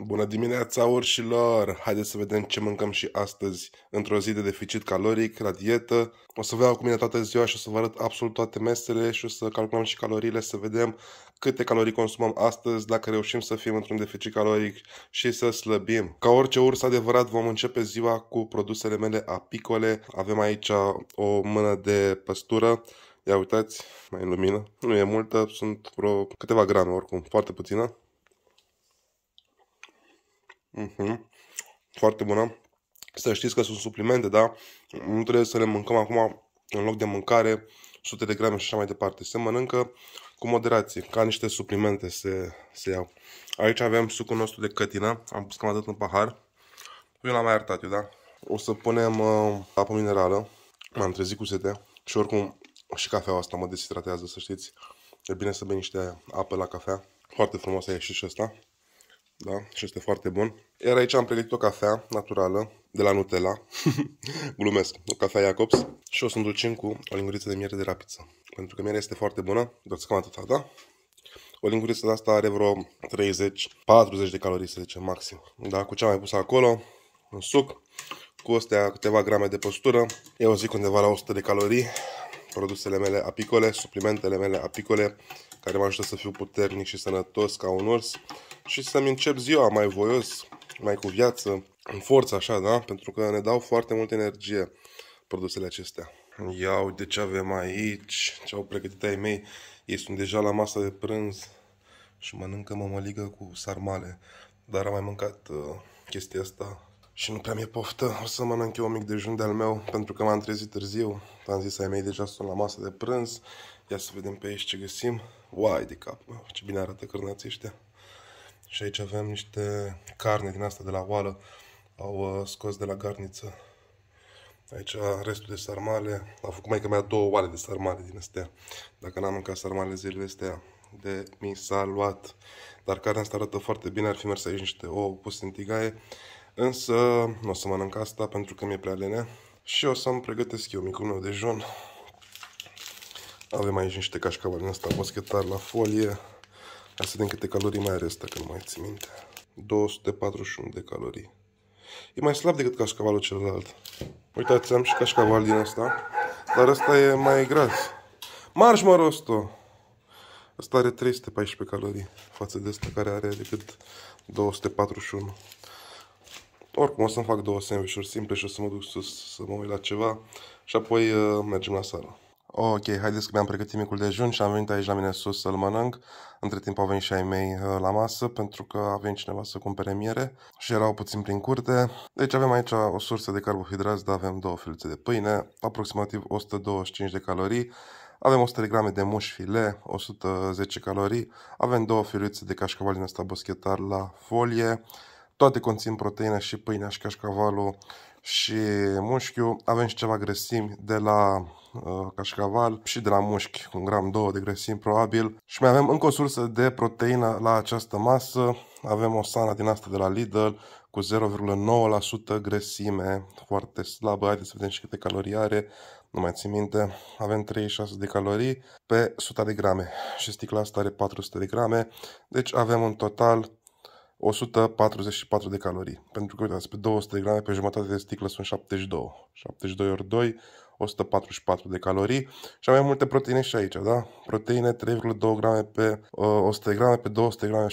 Bună dimineața urșilor! Haideți să vedem ce mâncăm și astăzi. Într-o zi de deficit caloric, la dietă, o să vă iau cu mine toată ziua și o să vă arăt absolut toate mesele și o să calculăm și caloriile, să vedem câte calorii consumăm astăzi, dacă reușim să fim într-un deficit caloric și să slăbim. Ca orice urs adevărat, vom începe ziua cu produsele mele apicole. Avem aici o mână de păstură, Ia uitați, mai în lumină. Nu e multă, sunt vreo câteva grame oricum, foarte puțină. Uh-huh. Foarte bună. Să știți că sunt suplimente, da? Nu trebuie să le mâncăm acum în loc de mâncare sute de grame și așa mai departe. Se mănâncă cu moderație, ca niște suplimente se, se iau. Aici avem sucul nostru de cătină, am pus cam atât în pahar. Eu l-am mai arătat eu, da? O să punem uh, apă minerală, m-am trezit cu sete și oricum și cafeaua asta mă deshidratează, să știți. E bine să bei niște apă la cafea. Foarte frumos a ieșit și ăsta da? Și este foarte bun. Iar aici am pregătit o cafea naturală de la Nutella. Glumesc. O cafea Jacobs. Și o să îndulcim cu o linguriță de miere de rapiță. Pentru că mierea este foarte bună. Doar cam atâta, da? O linguriță de asta are vreo 30-40 de calorii, să zicem, maxim. Da? Cu ce am mai pus acolo, în suc, cu astea câteva grame de postură. Eu zic undeva la 100 de calorii. Produsele mele apicole, suplimentele mele apicole, care mă ajută să fiu puternic și sănătos ca un urs și să-mi încep ziua mai voios, mai cu viață, în forță așa, da? Pentru că ne dau foarte multă energie produsele acestea. Ia uite ce avem aici, ce au pregătit ai mei. Ei sunt deja la masa de prânz și mănâncă mămăligă cu sarmale. Dar am mai mâncat uh, chestia asta și nu prea mi-e poftă. O să mănânc eu un mic dejun de-al meu pentru că m-am trezit târziu. Am zis ai mei deja sunt la masă de prânz. Ia să vedem pe aici ce găsim. Uai de cap, ce bine arată cărnații ăștia. Și aici avem niște carne din asta de la oală, au uh, scos de la garniță. Aici restul de sarmale, a făcut mai că mea două oale de sarmale din astea. Dacă n-am mâncat sarmale zilele astea, de mi s-a luat. Dar carnea asta arată foarte bine, ar fi mers aici niște ouă pus în tigaie. Însă nu o să mănânc asta pentru că mi-e prea lene Și o să-mi pregătesc eu micul meu dejun. Avem aici niște cașcavali din asta boschetar la folie. Hai să vedem câte calorii mai are asta, că nu mai țin minte. 241 de calorii. E mai slab decât cașcavalul celălalt. Uitați, am și cașcaval din asta. Dar asta e mai gras. Marș, mă, Rosto! Asta are 314 calorii față de asta care are decât 241. Oricum, o să-mi fac două sandvișuri simple și o să mă duc sus să mă uit la ceva și apoi uh, mergem la sală. Ok, haideți că mi-am pregătit micul dejun și am venit aici la mine sus să-l mănânc. Între timp au venit și ai mei uh, la masă pentru că a venit cineva să cumpere miere și erau puțin prin curte. Deci avem aici o sursă de carbohidrați, dar avem două felțe de pâine, aproximativ 125 de calorii. Avem 100 de grame de muș file, 110 calorii. Avem două filuțe de cașcaval din ăsta boschetar la folie. Toate conțin proteine și pâinea și cașcavalul și mușchiul. Avem și ceva grăsimi de la Uh, cașcaval și de la mușchi, un gram 2 de grăsimi probabil. Și mai avem încă o sursă de proteină la această masă. Avem o sana din asta de la Lidl cu 0,9% grăsime, foarte slabă. Haideți să vedem și câte calorii are. Nu mai țin minte, avem 36 de calorii pe 100 de grame și sticla asta are 400 de grame, deci avem în total 144 de calorii. Pentru că, uitați, pe 200 de grame, pe jumătate de sticlă sunt 72. 72 ori 2, 144 de calorii și am mai multe proteine și aici, da? Proteine 3,2 grame pe ă, uh, 100 grame, pe 200 grame 6,4,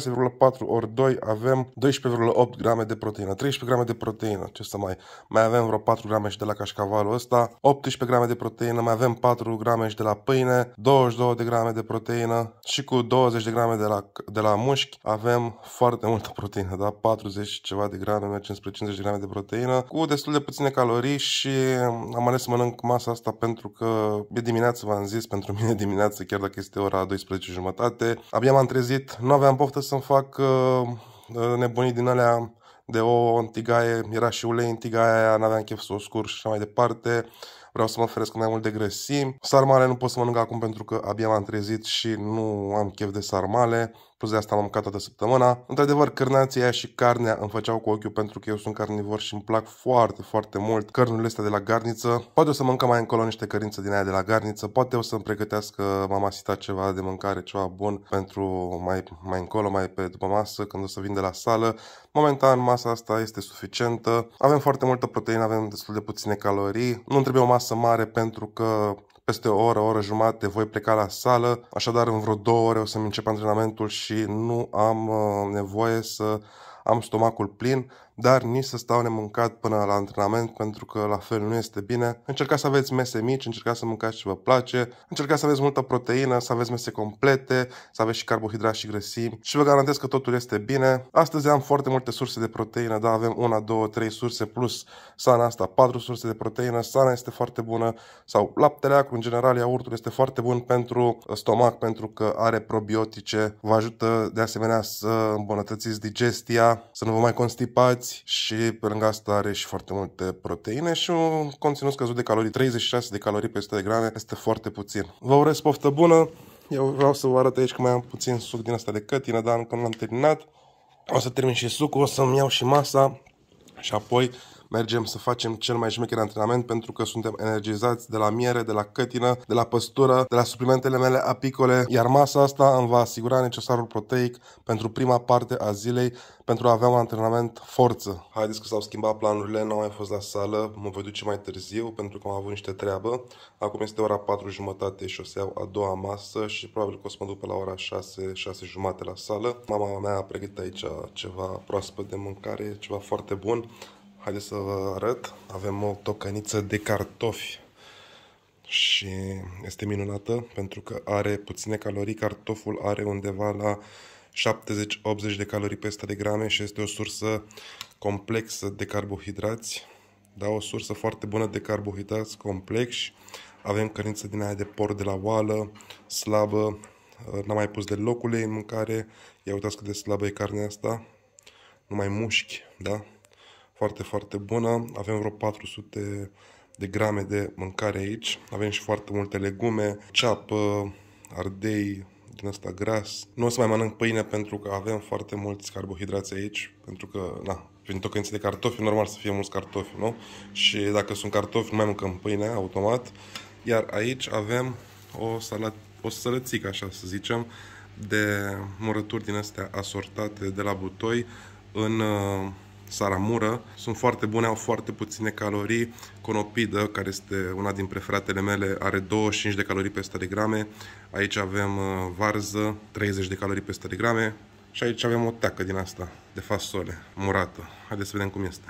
6,4 ori 2 avem 12,8 grame de proteină, 13 grame de proteină, ce să mai, mai avem vreo 4 grame și de la cașcavalul ăsta, 18 grame de proteină, mai avem 4 grame și de la pâine, 22 de grame de proteină și cu 20 de grame de la, de la mușchi avem foarte multă proteină, da? 40 ceva de grame, mergem spre 50 de grame de proteină, cu destul de puține calorii și am ales să mănânc masa asta pentru că e dimineață, v-am zis, pentru mine dimineață, chiar dacă este ora 12 jumătate. Abia m-am trezit, nu aveam poftă să-mi fac uh, nebunii din alea de o în tigaie, era și ulei în tigaia aia, n-aveam chef să o scur și așa mai departe. Vreau să mă feresc mai mult de grăsimi. Sarmale nu pot să mănânc acum pentru că abia m-am trezit și nu am chef de sarmale. Spus de asta am mâncat toată săptămâna. Într-adevăr, cărnația și carnea îmi făceau cu ochiul pentru că eu sunt carnivor și îmi plac foarte, foarte mult cărnurile astea de la garniță. Poate o să mâncăm mai încolo niște cărnițe din aia de la garniță. Poate o să-mi pregătească mama sita ceva de mâncare, ceva bun pentru mai, mai încolo, mai pe după masă, când o să vin de la sală. Momentan masa asta este suficientă. Avem foarte multă proteină, avem destul de puține calorii. Nu trebuie o masă mare pentru că peste o oră, o oră jumate voi pleca la sală, așadar în vreo două ore o să-mi încep antrenamentul și nu am uh, nevoie să am stomacul plin, dar nici să stau nemâncat până la antrenament pentru că la fel nu este bine. Încercați să aveți mese mici, încercați să mâncați ce vă place, încercați să aveți multă proteină, să aveți mese complete, să aveți și carbohidrați și grăsimi și vă garantez că totul este bine. Astăzi am foarte multe surse de proteină, da, avem una, două, trei surse plus sana asta, patru surse de proteină, sana este foarte bună sau laptele acru, în general iaurtul este foarte bun pentru stomac pentru că are probiotice, vă ajută de asemenea să îmbunătățiți digestia, să nu vă mai constipați, cărbohidrați și pe lângă asta are și foarte multe proteine și un conținut scăzut de calorii, 36 de calorii pe 100 de grame, este foarte puțin. Vă urez poftă bună! Eu vreau să vă arăt aici că mai am puțin suc din asta de cătină, dar încă nu l-am terminat. O să termin și sucul, o să-mi iau și masa și apoi mergem să facem cel mai șmecher antrenament pentru că suntem energizați de la miere, de la cătină, de la păstură, de la suplimentele mele apicole, iar masa asta îmi va asigura necesarul proteic pentru prima parte a zilei pentru a avea un antrenament forță. Haideți că s-au schimbat planurile, nu am mai fost la sală, mă voi duce mai târziu pentru că am avut niște treabă. Acum este ora 4 jumătate și o să iau a doua masă și probabil că o să mă duc pe la ora 6, 6 jumate la sală. Mama mea a pregătit aici ceva proaspăt de mâncare, ceva foarte bun. Haideți să vă arăt. Avem o tocăniță de cartofi și este minunată pentru că are puține calorii. Cartoful are undeva la 70-80 de calorii pe 100 de grame și este o sursă complexă de carbohidrați. Da, o sursă foarte bună de carbohidrați complexi. Avem cărniță din aia de porc de la oală, slabă, n-am mai pus deloc ulei în mâncare. Ia uitați cât de slabă e carnea asta. Numai mușchi, da? foarte, foarte bună. Avem vreo 400 de grame de mâncare aici. Avem și foarte multe legume, ceapă, ardei, din asta gras. Nu o să mai mănânc pâine pentru că avem foarte mulți carbohidrați aici, pentru că, na, prin tocănițe de cartofi, normal să fie mulți cartofi, nu? Și dacă sunt cartofi, nu mai mâncăm pâine, automat. Iar aici avem o, salat, o sărățică, așa să zicem, de murături din astea asortate de la butoi în uh, saramură. Sunt foarte bune, au foarte puține calorii. Conopidă, care este una din preferatele mele, are 25 de calorii pe 100 de grame. Aici avem uh, varză, 30 de calorii pe 100 de grame. Și aici avem o teacă din asta, de fasole, murată. Haideți să vedem cum este.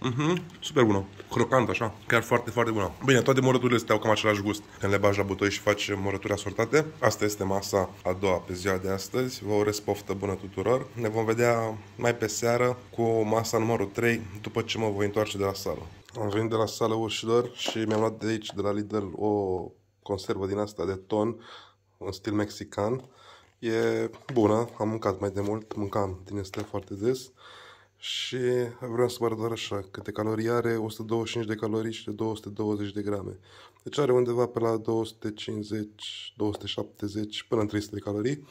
-hmm, super bună! crocant așa, chiar foarte, foarte bună. Bine, toate morăturile astea au cam același gust când le bagi la butoi și faci morături asortate. Asta este masa a doua pe ziua de astăzi. Vă urez poftă bună tuturor. Ne vom vedea mai pe seară cu masa numărul 3 după ce mă voi întoarce de la sală. Am venit de la sală urșilor și mi-am luat de aici, de la Lidl, o conservă din asta de ton, în stil mexican. E bună, am mâncat mai de mult, mâncam din este foarte des. Și vreau să vă arăt doar așa, câte calorii are, 125 de calorii și de 220 de grame. Deci are undeva pe la 250, 270, până în 300 de calorii.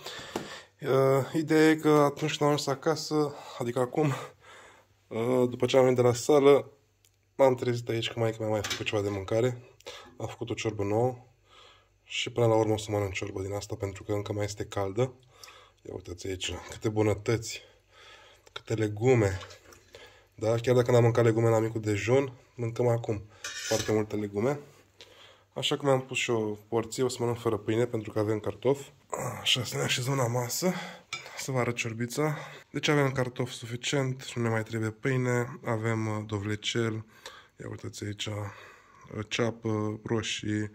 Uh, ideea e că atunci când am ajuns acasă, adică acum, uh, după ce am venit de la sală, m-am trezit aici că mai mi-a mai făcut ceva de mâncare. am făcut o ciorbă nouă și până la urmă o să mănânc ciorbă din asta pentru că încă mai este caldă. Ia uitați aici câte bunătăți! câte legume. Da? Chiar dacă n-am mâncat legume la micul dejun, mâncăm acum foarte multe legume. Așa că mi-am pus și o porție, o să mănânc fără pâine pentru că avem cartofi. Așa, să ne așezăm la masă, să vă arăt ciorbița. Deci avem cartof suficient nu ne mai trebuie pâine. Avem uh, dovlecel, ia uitați aici, uh, ceapă, roșii,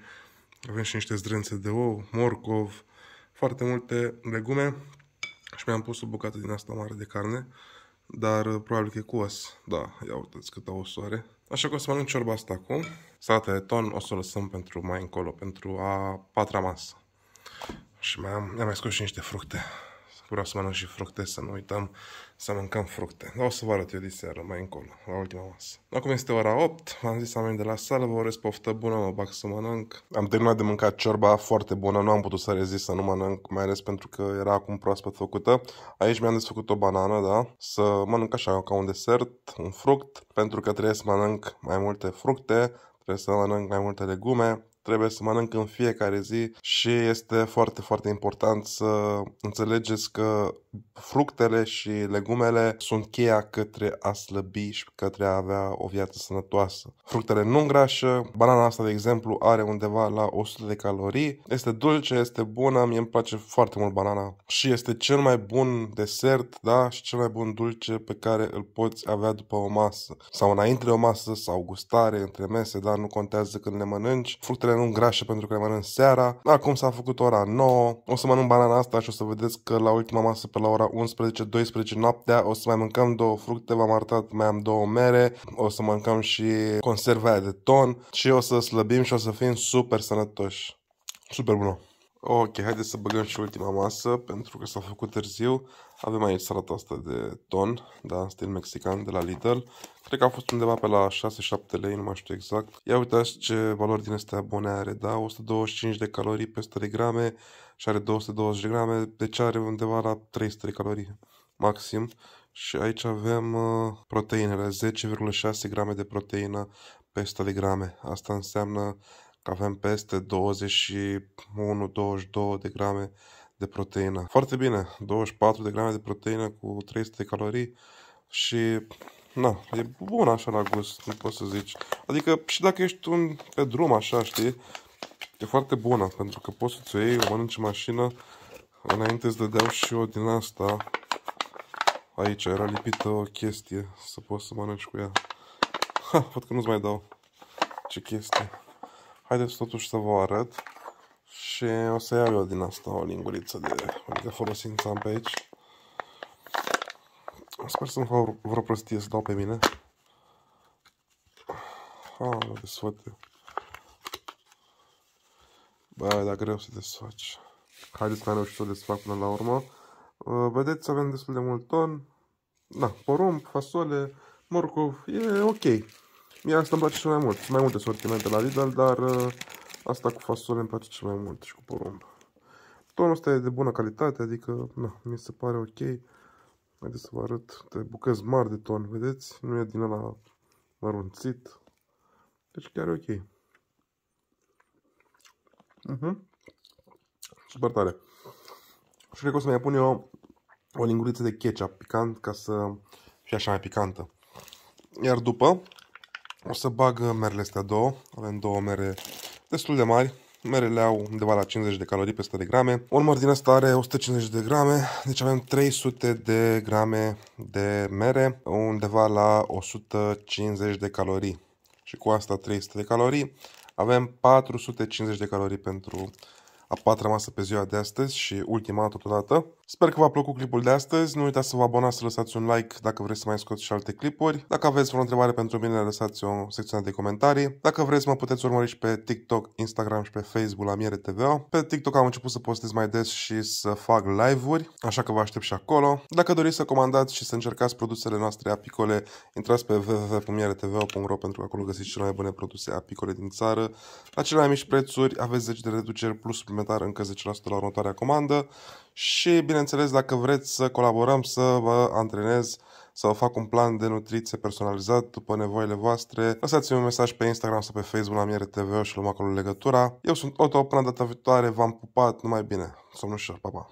avem și niște zdrențe de ou, morcov, foarte multe legume și mi-am pus o bucată din asta mare de carne, dar uh, probabil că e cuos. Da, ia uitați câtă o soare. Așa că o să mănânc ciorba asta acum. Salata de ton o să o lăsăm pentru mai încolo, pentru a patra masă. Și mi am mai scos și niște fructe să mănânc și fructe, să nu uităm să mâncăm fructe. Dar o să vă arăt eu de seară, mai încolo, la ultima masă. Acum este ora 8, am zis oameni de la sală, vă urez poftă bună, mă bag să mănânc. Am terminat de mâncat ciorba foarte bună, nu am putut să rezist să nu mănânc, mai ales pentru că era acum proaspăt făcută. Aici mi-am desfăcut o banană, da, să mănânc așa, ca un desert, un fruct, pentru că trebuie să mănânc mai multe fructe, trebuie să mănânc mai multe legume, trebuie să mănânc în fiecare zi și este foarte, foarte important să înțelegeți că fructele și legumele sunt cheia către a slăbi și către a avea o viață sănătoasă. Fructele nu îngrașă, banana asta, de exemplu, are undeva la 100 de calorii, este dulce, este bună, mie îmi place foarte mult banana și este cel mai bun desert, da, și cel mai bun dulce pe care îl poți avea după o masă sau înainte de o masă sau gustare, între mese, da, nu contează când le mănânci. Fructele mănânc grașe pentru că le mănânc seara. Acum s-a făcut ora 9. O să mănânc banana asta și o să vedeți că la ultima masă pe la ora 11-12 noaptea o să mai mâncăm două fructe, v-am arătat, mai am două mere, o să mâncăm și conserve de ton și o să slăbim și o să fim super sănătoși. Super bună! Ok, haideți să băgăm și ultima masă, pentru că s-a făcut târziu. Avem aici salata asta de ton, da, stil mexican, de la Lidl. Cred că a fost undeva pe la 6-7 lei, nu mai știu exact. Ia uitați ce valori din astea bune are, da, 125 de calorii pe 100 de grame și are 220 de grame, deci are undeva la 300 de calorii maxim. Și aici avem uh, proteinele, 10,6 grame de proteină pe 100 de grame. Asta înseamnă că avem peste 21-22 de grame de proteină. Foarte bine, 24 de grame de proteină cu 300 de calorii și na, e bun așa la gust, nu poți să zici. Adică și dacă ești un, pe drum așa, știi, e foarte bună, pentru că poți să-ți o iei, o mănânci în mașină, înainte îți dădeau și eu din asta, aici era lipită o chestie, să poți să mănânci cu ea. Ha, văd că nu-ți mai dau. Ce chestie. Haideți totuși să vă arăt și o să iau eu din asta o linguriță de, de folosință am pe aici. Sper să nu fac vreo prostie să dau pe mine. Ha, mă desfăte. Bă, dar greu să desfaci. Haideți că am reușit să o desfac până la urmă. Vedeți, avem destul de mult ton. Da, porumb, fasole, morcov, e ok. Mie asta îmi place cel mai mult. Sunt mai multe sortimente la Lidl, dar uh, asta cu fasole îmi place cel mai mult și cu porumb. Tonul ăsta e de bună calitate, adică na, mi se pare ok. Haideți să vă arăt de bucăți mari de ton, vedeți? Nu e din ăla mărunțit. Deci chiar e ok. Uh mhm. -huh. Super tare. Și cred că o să mai pun eu o linguriță de ketchup picant ca să fie așa mai picantă. Iar după o să bag merele astea două. Avem două mere destul de mari. Merele au undeva la 50 de calorii pe 100 de grame. Un măr din asta are 150 de grame, deci avem 300 de grame de mere, undeva la 150 de calorii. Și cu asta 300 de calorii, avem 450 de calorii pentru a patra masă pe ziua de astăzi și ultima totodată. Sper că v-a plăcut clipul de astăzi. Nu uitați să vă abonați, să lăsați un like dacă vreți să mai scoți și alte clipuri. Dacă aveți vreo întrebare pentru mine, lăsați-o în secțiunea de comentarii. Dacă vreți, mă puteți urmări și pe TikTok, Instagram și pe Facebook la Miere TV. Pe TikTok am început să postez mai des și să fac live-uri, așa că vă aștept și acolo. Dacă doriți să comandați și să încercați produsele noastre apicole, intrați pe www.mieretv.ro pentru că acolo găsiți cele mai bune produse apicole din țară. La cele mai mici prețuri aveți 10 de reduceri plus suplimentar încă 10% la următoarea comandă și, bineînțeles, dacă vreți să colaborăm, să vă antrenez, să vă fac un plan de nutriție personalizat după nevoile voastre, lăsați-mi un mesaj pe Instagram sau pe Facebook la Miere TV și luăm acolo legătura. Eu sunt Otto, până data viitoare, v-am pupat, numai bine, somnușor, pa, pa!